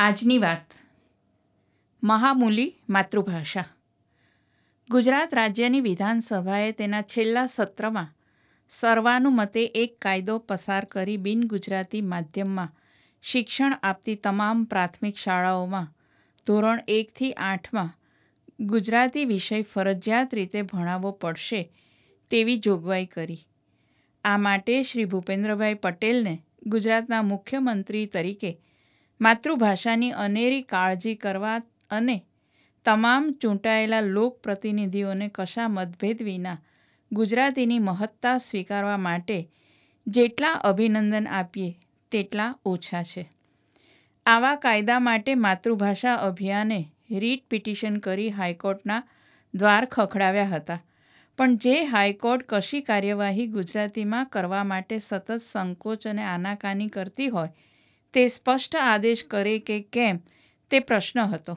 આજની વાત મહામૂલી માતૃભાષા ગુજરાત રાજ્યની વિધાનસભાએ તેના છેલ્લા સત્રમાં સર્વાનુમતે એક કાયદો પસાર કરી બિન ગુજરાતી માધ્યમમાં શિક્ષણ આપતી તમામ પ્રાથમિક શાળાઓમાં ધોરણ એકથી આઠમાં ગુજરાતી વિષય ફરજિયાત રીતે ભણાવવો પડશે તેવી જોગવાઈ કરી આ માટે શ્રી ભૂપેન્દ્રભાઈ પટેલને ગુજરાતના મુખ્યમંત્રી તરીકે માતૃભાષાની અનેરી કાળજી કરવા અને તમામ ચૂંટાયેલા લોકપ્રતિનિધિઓને કશા મતભેદ વિના ગુજરાતીની મહત્તા સ્વીકારવા માટે જેટલા અભિનંદન આપીએ તેટલા ઓછા છે આવા કાયદા માટે માતૃભાષા અભિયાને રીટ પિટિશન કરી હાઈકોર્ટના દ્વાર ખખડાવ્યા હતા પણ જે હાઈકોર્ટ કશી કાર્યવાહી ગુજરાતીમાં કરવા માટે સતત સંકોચ અને આનાકાની કરતી હોય તે સ્પષ્ટ આદેશ કરે કે કેમ તે પ્રશ્ન હતો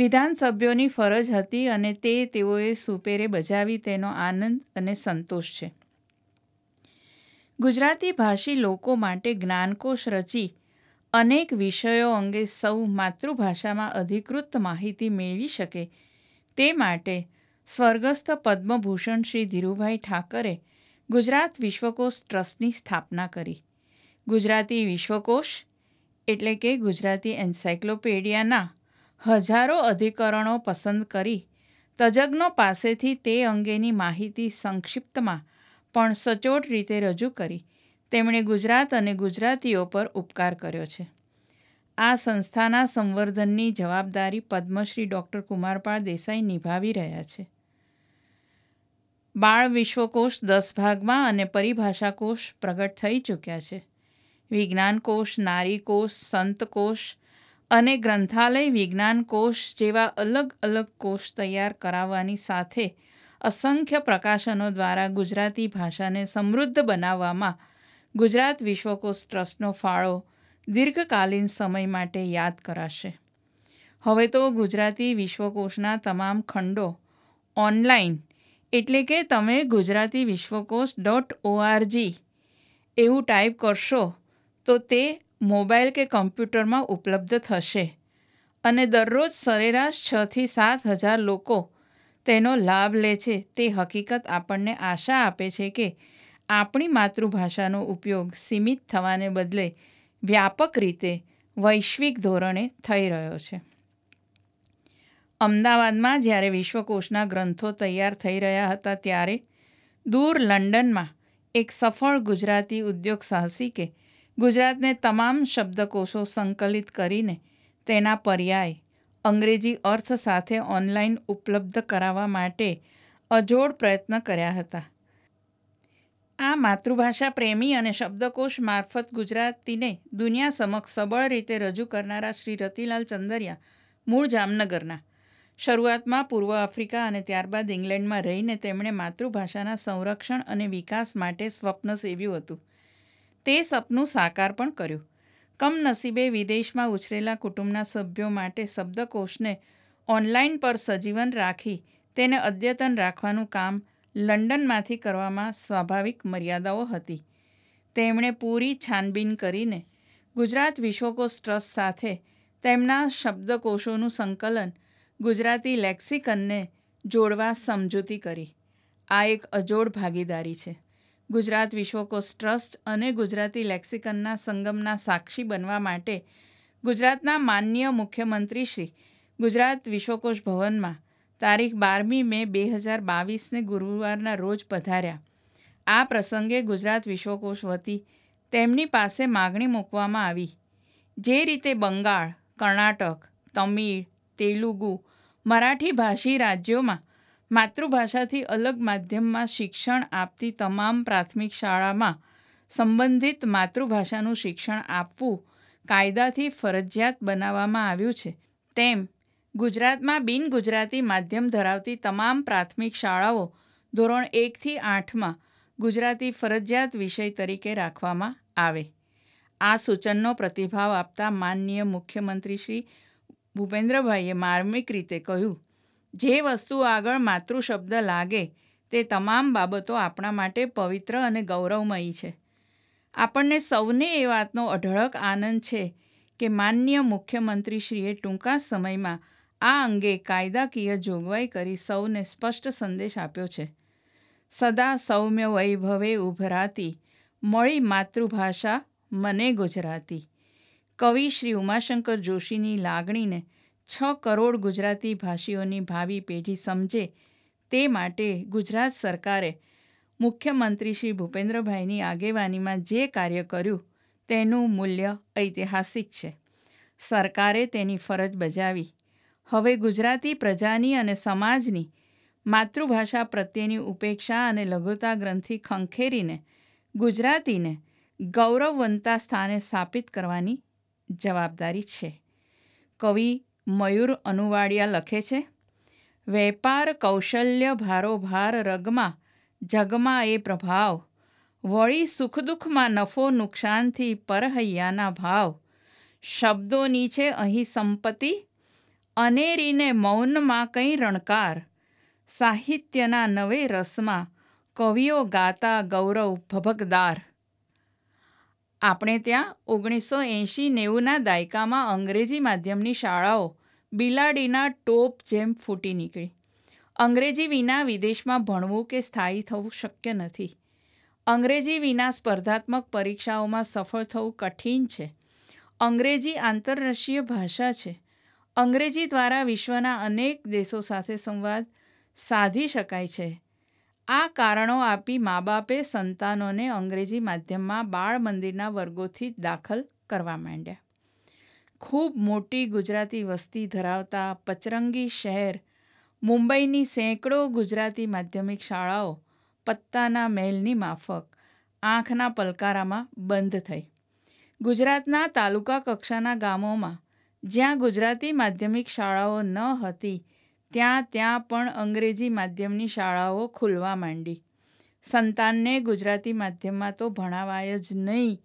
વિધાનસભ્યોની ફરજ હતી અને તે તેઓએ સુપેરે બજાવી તેનો આનંદ અને સંતોષ છે ગુજરાતી ભાષી લોકો માટે જ્ઞાનકોશ રચી અનેક વિષયો અંગે સૌ માતૃભાષામાં અધિકૃત માહિતી મેળવી શકે તે માટે સ્વર્ગસ્થ પદ્મભૂષણ શ્રી ધીરુભાઈ ઠાકરે ગુજરાત વિશ્વકોશ ટ્રસ્ટની સ્થાપના કરી ગુજરાતી વિશ્વકોશ એટલે કે ગુજરાતી એન્સાઇક્લોપેડિયાના હજારો અધિકરણો પસંદ કરી તજજ્ઞો પાસેથી તે અંગેની માહિતી સંક્ષિપ્તમાં પણ સચોટ રીતે રજૂ કરી તેમણે ગુજરાત અને ગુજરાતીઓ પર ઉપકાર કર્યો છે આ સંસ્થાના સંવર્ધનની જવાબદારી પદ્મશ્રી ડૉક્ટર કુમારપાળ દેસાઈ નિભાવી રહ્યા છે બાળ વિશ્વકોષ દસ ભાગમાં અને પરિભાષાકોષ પ્રગટ થઈ ચૂક્યા છે વિજ્ઞાનકોશ નારીકોશ સંતકોશ અને ગ્રંથાલય વિજ્ઞાનકોશ જેવા અલગ અલગ કોષ તૈયાર કરાવવાની સાથે અસંખ્ય પ્રકાશનો દ્વારા ગુજરાતી ભાષાને સમૃદ્ધ બનાવવામાં ગુજરાત વિશ્વકોશ ટ્રસ્ટનો ફાળો દીર્ઘકાલીન સમય માટે યાદ કરાશે હવે તો ગુજરાતી વિશ્વકોશના તમામ ખંડો ઓનલાઈન એટલે કે તમે ગુજરાતી વિશ્વકોશ ડોટ ઓઆરજી એવું ટાઈપ કરશો તો તે મોબાઈલ કે કમ્પ્યુટરમાં ઉપલબ્ધ થશે અને દરરોજ સરેરાશ છથી સાત હજાર લોકો તેનો લાભ લે છે તે હકીકત આપણને આશા આપે છે કે આપણી માતૃભાષાનો ઉપયોગ સીમિત થવાને બદલે વ્યાપક રીતે વૈશ્વિક ધોરણે થઈ રહ્યો છે અમદાવાદમાં જ્યારે વિશ્વકોશના ગ્રંથો તૈયાર થઈ રહ્યા હતા ત્યારે દૂર લંડનમાં એક સફળ ગુજરાતી ઉદ્યોગ સાહસિકે ગુજરાતને તમામ શબ્દકોષો સંકલિત કરીને તેના પર્યાય અંગ્રેજી અર્થ સાથે ઓનલાઈન ઉપલબ્ધ કરાવવા માટે અજોડ પ્રયત્ન કર્યા હતા આ માતૃભાષા પ્રેમી અને શબ્દકોશ મારફત ગુજરાતીને દુનિયા સમક્ષ સબળ રીતે રજૂ કરનારા શ્રી રતિલાલ ચંદરિયા મૂળ જામનગરના શરૂઆતમાં પૂર્વ આફ્રિકા અને ત્યારબાદ ઇંગ્લેન્ડમાં રહીને તેમણે માતૃભાષાના સંરક્ષણ અને વિકાસ માટે સ્વપ્ન સેવ્યું હતું તે સપનું સાકાર પણ કર્યું કમનસીબે વિદેશમાં ઉછરેલા કુટુંબના સભ્યો માટે શબ્દકોષને ઓનલાઈન પર સજીવન રાખી તેને અદ્યતન રાખવાનું કામ લંડનમાંથી કરવામાં સ્વાભાવિક મર્યાદાઓ હતી તેમણે પૂરી છાનબીન કરીને ગુજરાત વિશ્વકોશ ટ્રસ્ટ સાથે તેમના શબ્દકોષોનું સંકલન ગુજરાતી લેક્સિકનને જોડવા સમજૂતી કરી આ એક અજોડ ભાગીદારી છે ગુજરાત વિશ્વકોશ ટ્રસ્ટ અને ગુજરાતી લેક્સિકનના સંગમના સાક્ષી બનવા માટે ગુજરાતના માનનીય મુખ્યમંત્રી શ્રી ગુજરાત વિશ્વકોશ ભવનમાં તારીખ બારમી મે બે હજાર બાવીસને ગુરુવારના રોજ પધાર્યા આ પ્રસંગે ગુજરાત વિશ્વકોશ વતી તેમની પાસે માગણી મૂકવામાં આવી જે રીતે બંગાળ કર્ણાટક તમિળ તેલુગુ મરાઠી ભાષી રાજ્યોમાં માતૃભાષાથી અલગ માધ્યમમાં શિક્ષણ આપતી તમામ પ્રાથમિક શાળામાં સંબંધિત માતૃભાષાનું શિક્ષણ આપવું કાયદાથી ફરજિયાત બનાવવામાં આવ્યું છે તેમ ગુજરાતમાં બિન ગુજરાતી માધ્યમ ધરાવતી તમામ પ્રાથમિક શાળાઓ ધોરણ એકથી આઠમાં ગુજરાતી ફરજિયાત વિષય તરીકે રાખવામાં આવે આ સૂચનનો પ્રતિભાવ આપતા માનનીય મુખ્યમંત્રી શ્રી ભૂપેન્દ્રભાઈએ માર્મિક રીતે કહ્યું જે વસ્તુ આગળ માતૃશબ્દ લાગે તે તમામ બાબતો આપણા માટે પવિત્ર અને ગૌરવમયી છે આપણને સૌને એ વાતનો અઢળક આનંદ છે કે માન્ય મુખ્યમંત્રીશ્રીએ ટૂંકા સમયમાં આ અંગે કાયદાકીય જોગવાઈ કરી સૌને સ્પષ્ટ સંદેશ આપ્યો છે સદા સૌમ્ય વૈભવે ઉભરાતી મળી માતૃભાષા મને ગુજરાતી કવિ શ્રી ઉમાશંકર જોશીની લાગણીને છ કરોડ ગુજરાતી ભાષીઓની ભાવિ પેઢી સમજે તે માટે ગુજરાત સરકારે મુખ્યમંત્રી શ્રી ભૂપેન્દ્રભાઈની આગેવાનીમાં જે કાર્ય કર્યું તેનું મૂલ્ય ઐતિહાસિક છે સરકારે તેની ફરજ બજાવી હવે ગુજરાતી પ્રજાની અને સમાજની માતૃભાષા પ્રત્યેની ઉપેક્ષા અને લઘુતા ગ્રંથિ ખંખેરીને ગુજરાતીને ગૌરવવંતા સ્થાને સ્થાપિત કરવાની જવાબદારી છે કવિ મયુર અનુવાડિયા લખે છે વેપાર કૌશલ્ય ભારોભાર રગમાં જગમાં એ પ્રભાવ વળી સુખ દુઃખમાં નફો નુકસાનથી પરહૈયાના ભાવ શબ્દોની છે અહીં સંપત્તિ અનેરીને મૌનમાં કંઈ રણકાર સાહિત્યના નવે રસમાં કવિઓ ગાતા ગૌરવ ભભકદાર આપણે ત્યાં ઓગણીસો એંશી નેવુંના દાયકામાં અંગ્રેજી માધ્યમની શાળાઓ બિલાડીના ટોપ જેમ ફૂટી નીકળી અંગ્રેજી વિના વિદેશમાં ભણવું કે સ્થાયી થવું શક્ય નથી અંગ્રેજી વિના સ્પર્ધાત્મક પરીક્ષાઓમાં સફળ થવું કઠિન છે અંગ્રેજી આંતરરાષ્ટ્રીય ભાષા છે અંગ્રેજી દ્વારા વિશ્વના અનેક દેશો સાથે સંવાદ સાધી શકાય છે આ કારણો આપી મા બાપે સંતાનોને અંગ્રેજી માધ્યમમાં બાળ મંદિરના વર્ગોથી જ દાખલ કરવા માંડ્યા ખૂબ મોટી ગુજરાતી વસ્તી ધરાવતા પચરંગી શહેર મુંબઈની સેંકડો ગુજરાતી માધ્યમિક શાળાઓ પત્તાના મહેલની માફક આંખના પલકારામાં બંધ થઈ ગુજરાતના તાલુકા કક્ષાના ગામોમાં જ્યાં ગુજરાતી માધ્યમિક શાળાઓ ન હતી ત્યાં ત્યાં પણ અંગ્રેજી માધ્યમની શાળાઓ ખુલવા માંડી સંતાનને ગુજરાતી માધ્યમમાં તો ભણાવાય જ નહીં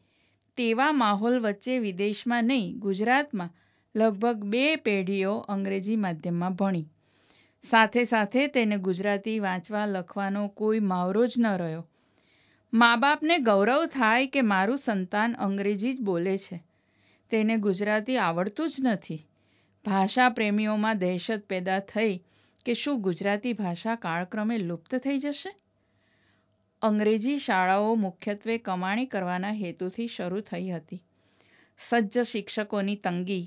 તેવા માહોલ વચ્ચે વિદેશમાં નહીં ગુજરાતમાં લગભગ બે પેઢીઓ અંગ્રેજી માધ્યમમાં ભણી સાથે સાથે તેને ગુજરાતી વાંચવા લખવાનો કોઈ માવરો જ ન રહ્યો મા બાપને ગૌરવ થાય કે મારું સંતાન અંગ્રેજી જ બોલે છે તેને ગુજરાતી આવડતું જ નથી ભાષા પ્રેમીઓમાં દહેશત પેદા થઈ કે શું ગુજરાતી ભાષા કાળક્રમે લુપ્ત થઈ જશે અંગ્રેજી શાળાઓ મુખ્યત્વે કમાણી કરવાના હેતુથી શરૂ થઈ હતી સજ્જ શિક્ષકોની તંગી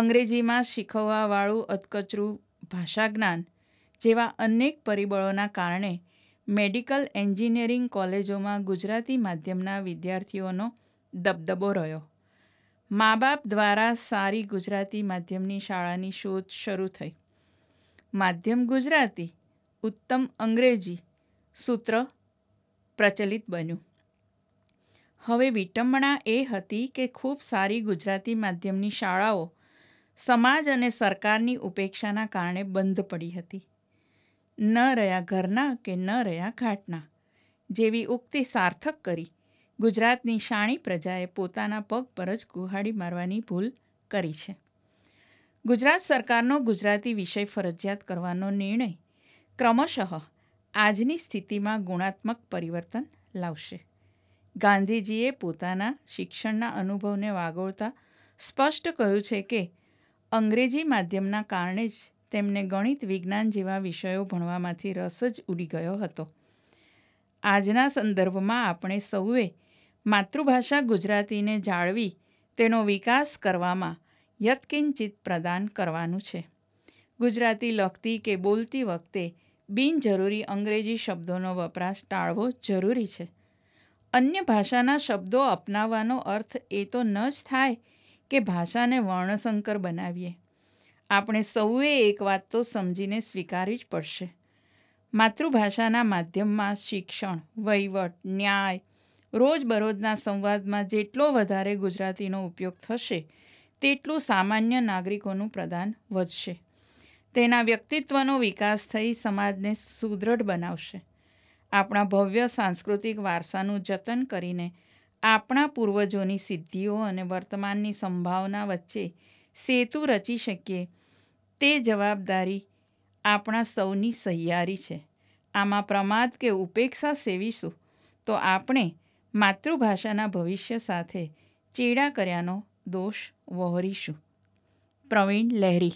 અંગ્રેજીમાં શીખવવાવાળું અધકચરું ભાષાજ્ઞાન જેવા અનેક પરિબળોના કારણે મેડિકલ એન્જિનિયરિંગ કોલેજોમાં ગુજરાતી માધ્યમના વિદ્યાર્થીઓનો દબદબો રહ્યો મા બાપ દ્વારા સારી ગુજરાતી માધ્યમની શાળાની શોધ શરૂ થઈ માધ્યમ ગુજરાતી ઉત્તમ અંગ્રેજી સૂત્ર પ્રચલિત બન્યું હવે વિટંબણા એ હતી કે ખૂબ સારી ગુજરાતી માધ્યમની શાળાઓ સમાજ અને સરકારની ઉપેક્ષાના કારણે બંધ પડી હતી ન રહ્યા ઘરના કે ન રહ્યા ઘાટના જેવી ઉક્તિ સાર્થક કરી ગુજરાતની શાણી પ્રજાએ પોતાના પગ પર જ ગુહાડી મારવાની ભૂલ કરી છે ગુજરાત સરકારનો ગુજરાતી વિષય ફરજિયાત કરવાનો નિર્ણય ક્રમશઃ આજની સ્થિતિમાં ગુણાત્મક પરિવર્તન લાવશે ગાંધીજીએ પોતાના શિક્ષણના અનુભવને વાગોળતા સ્પષ્ટ કહ્યું છે કે અંગ્રેજી માધ્યમના કારણે જ તેમને ગણિત વિજ્ઞાન જેવા વિષયો ભણવામાંથી રસ જ ઉડી ગયો હતો આજના સંદર્ભમાં આપણે સૌએ માતૃભાષા ગુજરાતીને જાળવી તેનો વિકાસ કરવામાં યત્કિંચિત પ્રદાન કરવાનું છે ગુજરાતી લખતી કે બોલતી વખતે બિનજરૂરી અંગ્રેજી શબ્દોનો વપરાશ ટાળવો જરૂરી છે અન્ય ભાષાના શબ્દો અપનાવવાનો અર્થ એ તો ન જ થાય કે ભાષાને વર્ણસંકર બનાવીએ આપણે સૌએ એક વાત તો સમજીને સ્વીકારવી જ પડશે માતૃભાષાના માધ્યમમાં શિક્ષણ વહીવટ ન્યાય રોજબરોજના સંવાદમાં જેટલો વધારે ગુજરાતીનો ઉપયોગ થશે તેટલું સામાન્ય નાગરિકોનું પ્રદાન વધશે તેના વ્યક્તિત્વનો વિકાસ થઈ સમાજને સુદૃઢ બનાવશે આપણા ભવ્ય સાંસ્કૃતિક વારસાનું જતન કરીને આપણા પૂર્વજોની સિદ્ધિઓ અને વર્તમાનની સંભાવના વચ્ચે સેતુ રચી શકીએ તે જવાબદારી આપણા સૌની સહિયારી છે આમાં પ્રમાદ કે ઉપેક્ષા સેવીશું તો આપણે માતૃભાષાના ભવિષ્ય સાથે ચેડા કર્યાનો દોષ વહોરીશું પ્રવીણ લહેરી